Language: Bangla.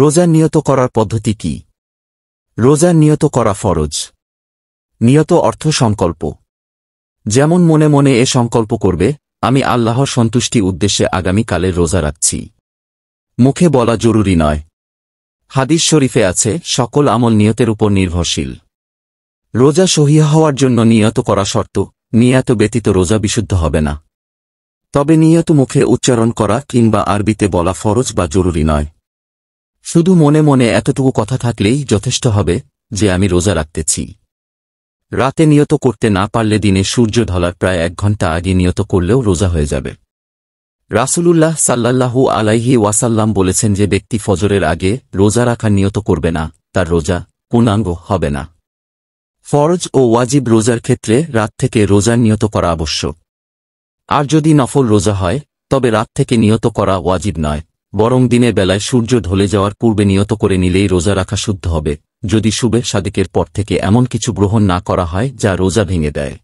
রোজা নিয়ত করার পদ্ধতি কি রোজা নিয়ত করা ফরজ নিয়ত অর্থ সংকল্প যেমন মনে মনে এ সংকল্প করবে আমি আল্লাহর সন্তুষ্টি উদ্দেশ্যে আগামীকালে রোজা রাখছি মুখে বলা জরুরি নয় হাদিস শরীফে আছে সকল আমল নিয়তের উপর নির্ভরশীল রোজা সহিয়া হওয়ার জন্য নিয়ত করা শর্ত নিয়ত ব্যতীত রোজা বিশুদ্ধ হবে না তবে নিয়ত মুখে উচ্চারণ করা কিংবা আরবিতে বলা ফরজ বা জরুরি নয় শুধু মনে মনে এতটুকু কথা থাকলেই যথেষ্ট হবে যে আমি রোজা রাখতেছি রাতে নিয়ত করতে না পারলে দিনে সূর্য ঢলার প্রায় এক ঘন্টা আগে নিয়ত করলেও রোজা হয়ে যাবে রাসুলুল্লাহ সাল্লাল্লাহু আলাইহি ওয়াসাল্লাম বলেছেন যে ব্যক্তি ফজরের আগে রোজা রাখা নিয়ত করবে না তার রোজা পূর্ণাঙ্গ হবে না ফরজ ও ওয়াজিব রোজার ক্ষেত্রে রাত থেকে রোজার নিয়ত করা আবশ্যক আর যদি নফল রোজা হয় তবে রাত থেকে নিয়ত করা ওয়াজিব নয় বরং দিনের বেলায় সূর্য ঢলে যাওয়ার পূর্বে নিয়ত করে নিলেই রোজা রাখা শুদ্ধ হবে যদি শুভে সাদিকের পর থেকে এমন কিছু গ্রহণ না করা হয় যা রোজা ভেঙে দেয়